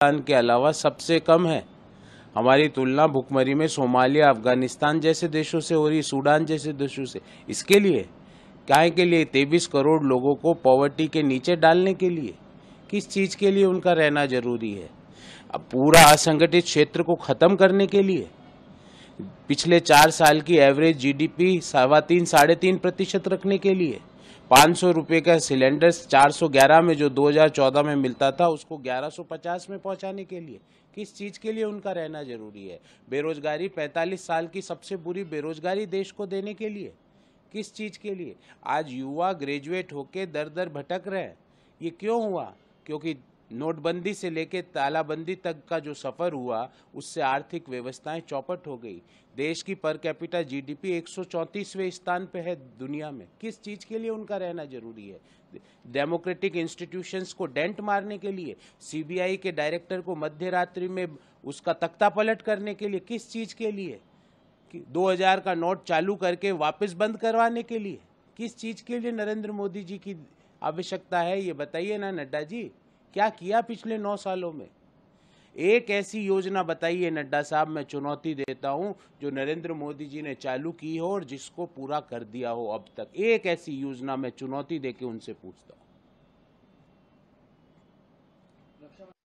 पाकिस्तान के अलावा सबसे कम है हमारी तुलना भुखमरी में सोमालिया अफगानिस्तान जैसे देशों से हो रही सूडान जैसे देशों से इसके लिए क्या के लिए तेईस करोड़ लोगों को पॉवर्टी के नीचे डालने के लिए किस चीज़ के लिए उनका रहना जरूरी है अब पूरा असंगठित क्षेत्र को ख़त्म करने के लिए पिछले चार साल की एवरेज जीडीपी सवा तीन साढ़े तीन प्रतिशत रखने के लिए पाँच सौ रुपये का सिलेंडर 411 में जो 2014 में मिलता था उसको 1150 में पहुंचाने के लिए किस चीज़ के लिए उनका रहना ज़रूरी है बेरोजगारी 45 साल की सबसे बुरी बेरोजगारी देश को देने के लिए किस चीज़ के लिए आज युवा ग्रेजुएट होके दर दर भटक रहे हैं ये क्यों हुआ क्योंकि नोटबंदी से लेकर तालाबंदी तक का जो सफ़र हुआ उससे आर्थिक व्यवस्थाएं चौपट हो गई देश की पर कैपिटा जीडीपी एक स्थान पर है दुनिया में किस चीज़ के लिए उनका रहना जरूरी है डेमोक्रेटिक इंस्टीट्यूशंस को डेंट मारने के लिए सीबीआई के डायरेक्टर को मध्य रात्रि में उसका तख्ता पलट करने के लिए किस चीज़ के लिए कि 2000 का नोट चालू करके वापस बंद करवाने के लिए किस चीज़ के लिए नरेंद्र मोदी जी की आवश्यकता है ये बताइए ना नड्डा जी क्या किया पिछले नौ सालों में एक ऐसी योजना बताइए नड्डा साहब मैं चुनौती देता हूं जो नरेंद्र मोदी जी ने चालू की हो और जिसको पूरा कर दिया हो अब तक एक ऐसी योजना मैं चुनौती देके उनसे पूछता हूं